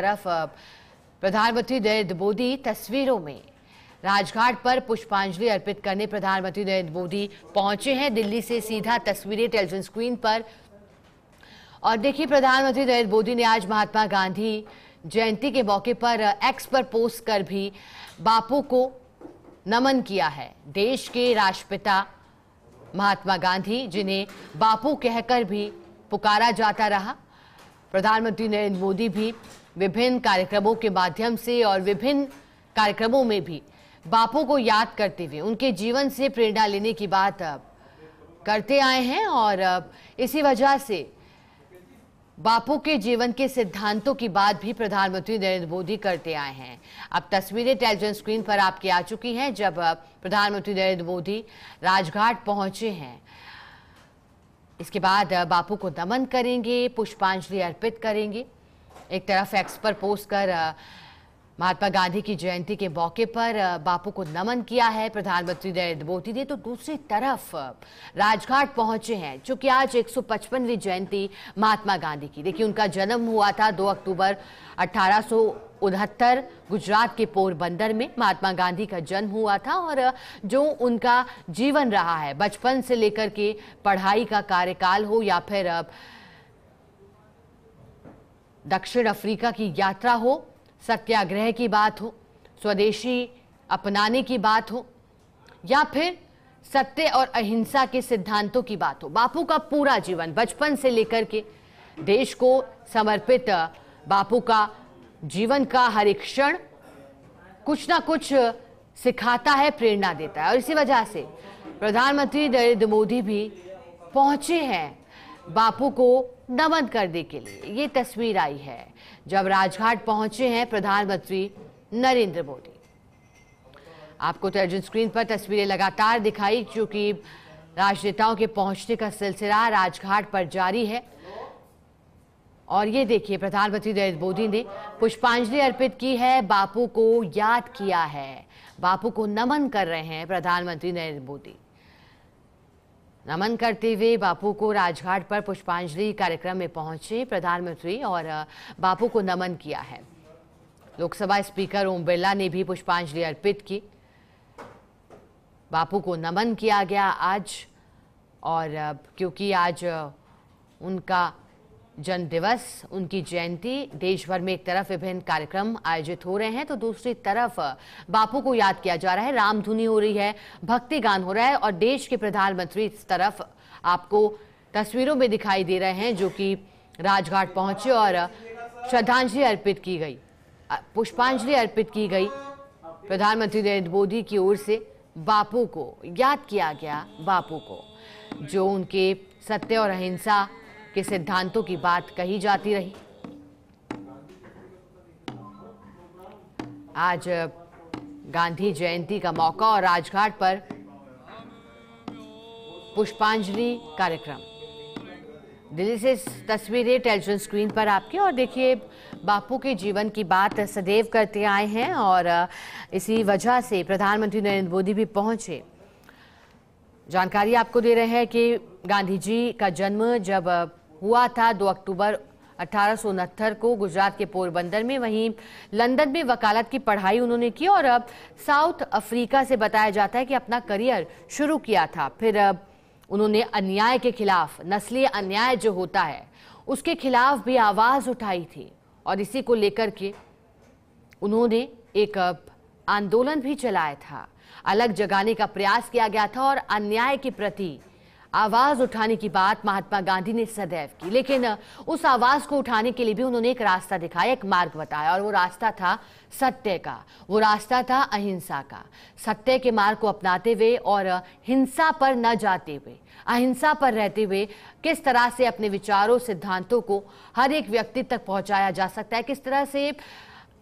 तरफ प्रधानमंत्री नरेंद्र मोदी तस्वीरों में राजघाट पर पुष्पांजलि अर्पित करने प्रधानमंत्री नरेंद्र मोदी पहुंचे हैं दिल्ली से सीधा तस्वीरें टेलीविजन स्क्रीन पर और देखिए प्रधानमंत्री नरेंद्र मोदी ने आज महात्मा गांधी जयंती के मौके पर एक्स पर पोस्ट कर भी बापू को नमन किया है देश के राष्ट्रपिता महात्मा गांधी जिन्हें बापू कहकर भी पुकारा जाता रहा प्रधानमंत्री नरेंद्र मोदी भी विभिन्न कार्यक्रमों के माध्यम से और विभिन्न कार्यक्रमों में भी बापों को याद करते हुए उनके जीवन से प्रेरणा लेने की बात करते आए हैं और इसी वजह से बापू के जीवन के सिद्धांतों की बात भी प्रधानमंत्री नरेंद्र मोदी करते आए हैं अब तस्वीरें टेलीविजन स्क्रीन पर आपकी आ चुकी हैं जब प्रधानमंत्री नरेंद्र मोदी राजघाट पहुंचे हैं इसके बाद बापू को नमन करेंगे पुष्पांजलि अर्पित करेंगे एक तरफ एक्स पर पोस्ट कर महात्मा गांधी की जयंती के मौके पर बापू को नमन किया है प्रधानमंत्री नरेंद्र मोदी ने तो दूसरी तरफ राजघाट पहुंचे हैं चूंकि कि आज 155वीं जयंती महात्मा गांधी की देखिए उनका जन्म हुआ था 2 अक्टूबर अठारह गुजरात के पोरबंदर में महात्मा गांधी का जन्म हुआ था और जो उनका जीवन रहा है बचपन से लेकर के पढ़ाई का कार्यकाल हो या फिर दक्षिण अफ्रीका की यात्रा हो सत्याग्रह की बात हो स्वदेशी अपनाने की बात हो या फिर सत्य और अहिंसा के सिद्धांतों की बात हो बापू का पूरा जीवन बचपन से लेकर के देश को समर्पित बापू का जीवन का हर एक क्षण कुछ ना कुछ सिखाता है प्रेरणा देता है और इसी वजह से प्रधानमंत्री नरेंद्र मोदी भी पहुंचे हैं बापू को नमन करने के लिए ये तस्वीर आई है जब राजघाट पहुंचे हैं प्रधानमंत्री नरेंद्र मोदी आपको टेलीविजन तो स्क्रीन पर तस्वीरें लगातार दिखाई क्योंकि राजनेताओं के पहुंचने का सिलसिला राजघाट पर जारी है और ये देखिए प्रधानमंत्री नरेंद्र मोदी ने पुष्पांजलि अर्पित की है बापू को याद किया है बापू को नमन कर रहे हैं प्रधानमंत्री नरेंद्र मोदी नमन करते हुए बापू को राजघाट पर पुष्पांजलि कार्यक्रम में पहुंचे प्रधानमंत्री और बापू को नमन किया है लोकसभा स्पीकर ओम बिरला ने भी पुष्पांजलि अर्पित की बापू को नमन किया गया आज और क्योंकि आज उनका जन्म दिवस उनकी जयंती देश भर में एक तरफ विभिन्न कार्यक्रम आयोजित हो रहे हैं तो दूसरी तरफ बापू को याद किया जा रहा है रामधुनी हो रही है भक्ति गान हो रहा है और देश के प्रधानमंत्री इस तरफ आपको तस्वीरों में दिखाई दे रहे हैं जो कि राजघाट पहुंचे और श्रद्धांजलि अर्पित की गई पुष्पांजलि अर्पित की गई प्रधानमंत्री नरेंद्र मोदी की ओर से बापू को याद किया गया बापू को जो उनके सत्य और अहिंसा के सिद्धांतों की बात कही जाती रही आज गांधी जयंती का मौका और राजघाट पर पुष्पांजलि कार्यक्रम दिल्ली से तस्वीरें टेलीविजन स्क्रीन पर आपके और देखिए बापू के जीवन की बात सदैव करते आए हैं और इसी वजह से प्रधानमंत्री नरेंद्र मोदी भी पहुंचे जानकारी आपको दे रहे हैं कि गांधी जी का जन्म जब हुआ था 2 अक्टूबर अठारह को गुजरात के पोरबंदर में वहीं लंदन में वकालत की पढ़ाई उन्होंने की और अब साउथ अफ्रीका से बताया जाता है कि अपना करियर शुरू किया था फिर अब उन्होंने अन्याय के खिलाफ नस्ली अन्याय जो होता है उसके खिलाफ भी आवाज़ उठाई थी और इसी को लेकर के उन्होंने एक आंदोलन भी चलाया था अलग जगाने का प्रयास किया गया था और अन्याय के प्रति आवाज उठाने की बात महात्मा गांधी ने सदैव की लेकिन उस आवाज को उठाने के लिए भी उन्होंने एक रास्ता दिखाया एक मार्ग बताया और वो रास्ता था सत्य का वो रास्ता था अहिंसा का सत्य के मार्ग को अपनाते हुए और हिंसा पर न जाते हुए अहिंसा पर रहते हुए किस तरह से अपने विचारों सिद्धांतों को हर एक व्यक्ति तक पहुंचाया जा सकता है किस तरह से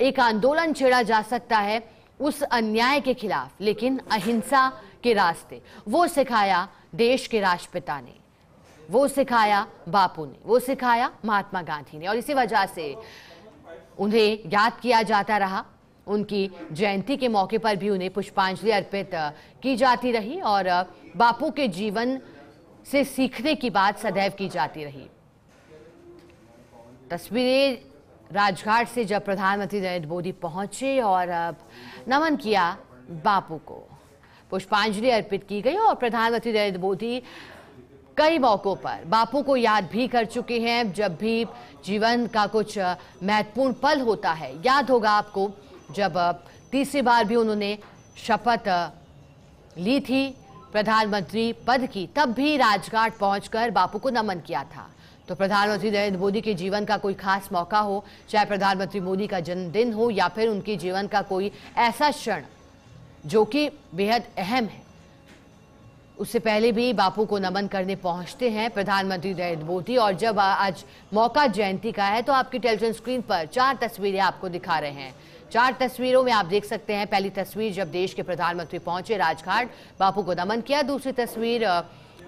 एक आंदोलन छेड़ा जा सकता है उस अन्याय के खिलाफ लेकिन अहिंसा के रास्ते वो सिखाया देश के राष्ट्रपिता ने वो सिखाया बापू ने वो सिखाया महात्मा गांधी ने और इसी वजह से उन्हें याद किया जाता रहा उनकी जयंती के मौके पर भी उन्हें पुष्पांजलि अर्पित की जाती रही और बापू के जीवन से सीखने की बात सदैव की जाती रही तस्वीरें राजघाट से जब प्रधानमंत्री नरेंद्र मोदी पहुंचे और नमन किया बापू को पुष्पांजलि अर्पित की गई और प्रधानमंत्री नरेंद्र मोदी कई मौकों पर बापू को याद भी कर चुके हैं जब भी जीवन का कुछ महत्वपूर्ण पल होता है याद होगा आपको जब तीसरी बार भी उन्होंने शपथ ली थी प्रधानमंत्री पद की तब भी राजघाट पहुंचकर बापू को नमन किया था तो प्रधानमंत्री नरेंद्र मोदी के जीवन का कोई खास मौका हो चाहे प्रधानमंत्री मोदी का जन्मदिन हो या फिर उनके जीवन का कोई ऐसा क्षण जो कि बेहद अहम है उससे पहले भी बापू को नमन करने पहुंचते हैं प्रधानमंत्री नरेंद्र मोदी और जब आज मौका जयंती का है तो आपकी टेलीविजन स्क्रीन पर चार तस्वीरें आपको दिखा रहे हैं चार तस्वीरों में आप देख सकते हैं पहली तस्वीर जब देश के प्रधानमंत्री पहुंचे राजघाट बापू को नमन किया दूसरी तस्वीर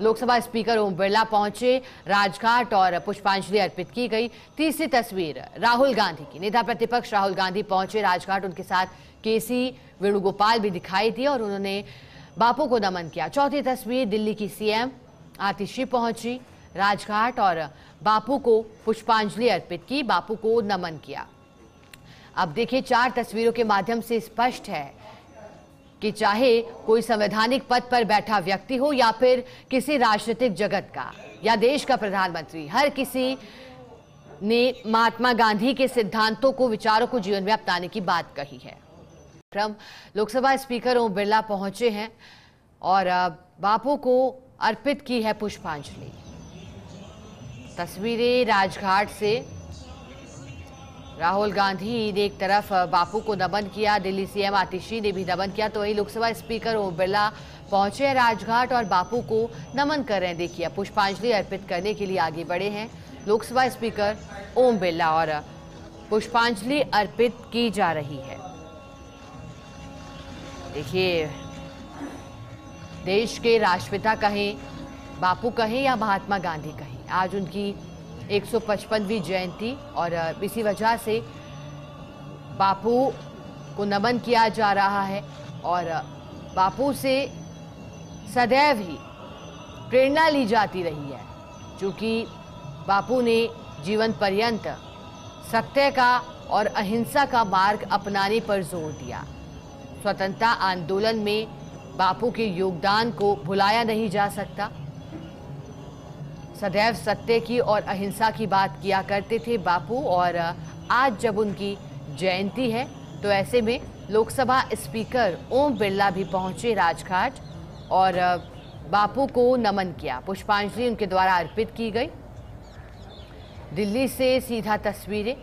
लोकसभा स्पीकर ओम बिरला पहुंचे राजघाट और पुष्पांजलि अर्पित की गई तीसरी तस्वीर राहुल गांधी की नेता प्रतिपक्ष राहुल गांधी पहुंचे राजघाट उनके साथ केसी वेणुगोपाल भी दिखाई दी और उन्होंने बापू को नमन किया चौथी तस्वीर दिल्ली की सीएम आतिशी पहुंची राजघाट और बापू को पुष्पांजलि अर्पित की बापू को नमन किया अब देखिए चार तस्वीरों के माध्यम से स्पष्ट है कि चाहे कोई संवैधानिक पद पर बैठा व्यक्ति हो या फिर किसी राजनीतिक जगत का या देश का प्रधानमंत्री हर किसी ने महात्मा गांधी के सिद्धांतों को विचारों को जीवन में अपनाने की बात कही है क्रम लोकसभा स्पीकर ओम बिरला पहुंचे हैं और बापू को अर्पित की है पुष्पांजलि तस्वीरें राजघाट से राहुल गांधी ने एक तरफ बापू को नमन किया दिल्ली सीएम आतिशी ने भी नमन किया तो वही लोकसभा स्पीकर ओम बिरला पहुंचे हैं राजघाट और बापू को नमन कर रहे हैं देखिए पुष्पांजलि अर्पित करने के लिए आगे बढ़े हैं लोकसभा स्पीकर ओम बिरला और पुष्पांजलि अर्पित की जा रही है देखिए देश के राष्ट्रपिता कहें बापू कहें या महात्मा गांधी कहें आज उनकी 155वीं जयंती और इसी वजह से बापू को नमन किया जा रहा है और बापू से सदैव ही प्रेरणा ली जाती रही है क्योंकि बापू ने जीवन पर्यंत सत्य का और अहिंसा का मार्ग अपनाने पर जोर दिया स्वतंत्रता आंदोलन में बापू के योगदान को भुलाया नहीं जा सकता सदैव सत्य की और अहिंसा की बात किया करते थे बापू और आज जब उनकी जयंती है तो ऐसे में लोकसभा स्पीकर ओम बिरला भी पहुंचे राजघाट और बापू को नमन किया पुष्पांजलि उनके द्वारा अर्पित की गई दिल्ली से सीधा तस्वीरें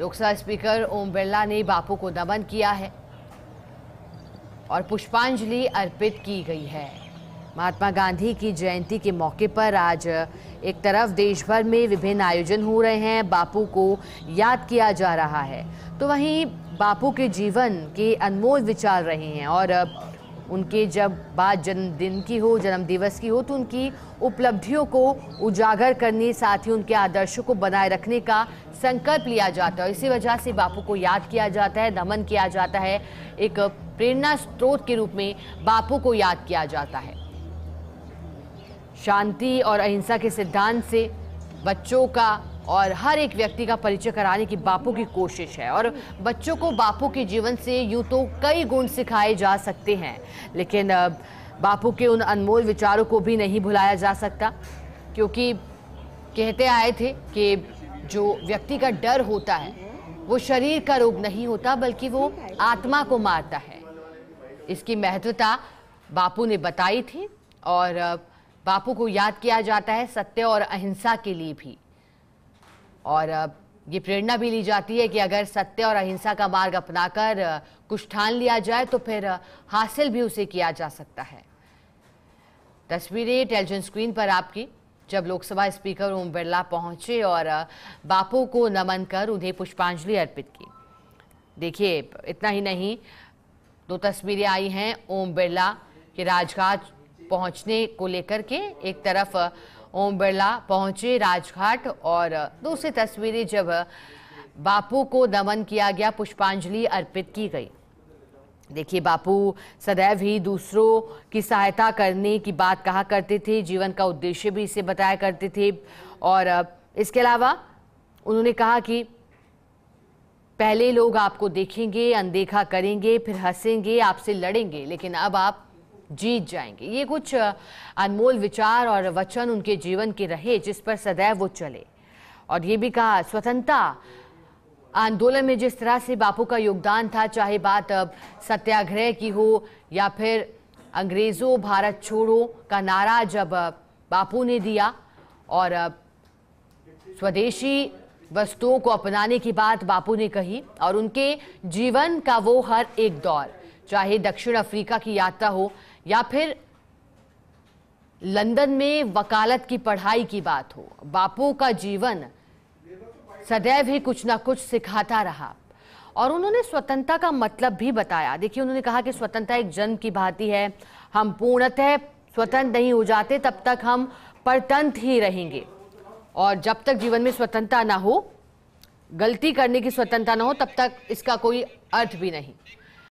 लोकसभा स्पीकर ओम बिरला ने बापू को दमन किया है और पुष्पांजलि अर्पित की गई है महात्मा गांधी की जयंती के मौके पर आज एक तरफ देश भर में विभिन्न आयोजन हो रहे हैं बापू को याद किया जा रहा है तो वहीं बापू के जीवन के अनमोल विचार रहे हैं और उनके जब बात जन्मदिन की हो जन्म दिवस की हो तो उनकी उपलब्धियों को उजागर करने साथ ही उनके आदर्शों को बनाए रखने का संकल्प लिया जाता है इसी वजह से बापू को याद किया जाता है नमन किया जाता है एक प्रेरणा स्रोत के रूप में बापू को याद किया जाता है शांति और अहिंसा के सिद्धांत से बच्चों का और हर एक व्यक्ति का परिचय कराने की बापू की कोशिश है और बच्चों को बापू के जीवन से यूँ तो कई गुण सिखाए जा सकते हैं लेकिन बापू के उन अनमोल विचारों को भी नहीं भुलाया जा सकता क्योंकि कहते आए थे कि जो व्यक्ति का डर होता है वो शरीर का रोग नहीं होता बल्कि वो आत्मा को मारता है इसकी महत्वता बापू ने बताई थी और बापू को याद किया जाता है सत्य और अहिंसा के लिए भी और ये प्रेरणा भी ली जाती है कि अगर सत्य और अहिंसा का मार्ग अपनाकर कुछ ठान लिया जाए तो फिर हासिल भी उसे किया जा सकता है तस्वीरें टेलीविजन स्क्रीन पर आपकी जब लोकसभा स्पीकर ओम बिरला पहुंचे और बापू को नमन कर उन्हें पुष्पांजलि अर्पित की देखिए इतना ही नहीं दो तस्वीरें आई हैं ओम बिरला के राजघाट पहुंचने को लेकर के एक तरफ ओम बिरला पहुंचे राजघाट और दूसरी तस्वीरें जब बापू को नमन किया गया पुष्पांजलि अर्पित की गई देखिए बापू सदैव ही दूसरों की सहायता करने की बात कहा करते थे जीवन का उद्देश्य भी इसे बताया करते थे और इसके अलावा उन्होंने कहा कि पहले लोग आपको देखेंगे अनदेखा करेंगे फिर हंसेंगे आपसे लड़ेंगे लेकिन अब आप जीत जाएंगे ये कुछ अनमोल विचार और वचन उनके जीवन के रहे जिस पर सदैव वो चले और ये भी कहा स्वतंत्रता आंदोलन में जिस तरह से बापू का योगदान था चाहे बात अब सत्याग्रह की हो या फिर अंग्रेजों भारत छोड़ो का नारा जब बापू ने दिया और स्वदेशी वस्तुओं को अपनाने की बात बापू ने कही और उनके जीवन का वो हर एक दौर चाहे दक्षिण अफ्रीका की यात्रा हो या फिर लंदन में वकालत की पढ़ाई की बात हो बापू का जीवन सदैव ही कुछ ना कुछ सिखाता रहा और उन्होंने स्वतंत्रता का मतलब भी बताया देखिए उन्होंने कहा कि स्वतंत्रता एक जन्म की भांति है हम पूर्णतः स्वतंत्र नहीं हो जाते तब तक हम परतंत्र ही रहेंगे और जब तक जीवन में स्वतंत्रता ना हो गलती करने की स्वतंत्रता ना हो तब तक इसका कोई अर्थ भी नहीं